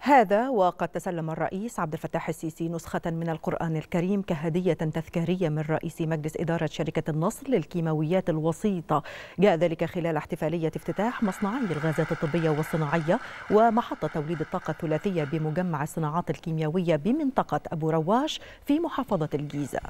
هذا وقد تسلم الرئيس عبد الفتاح السيسي نسخة من القرآن الكريم كهدية تذكارية من رئيس مجلس إدارة شركة النصر للكيماويات الوسيطة جاء ذلك خلال احتفالية افتتاح مصنعي الغازات الطبية والصناعية ومحطة توليد الطاقة الثلاثية بمجمع الصناعات الكيميائية بمنطقة أبو رواش في محافظة الجيزة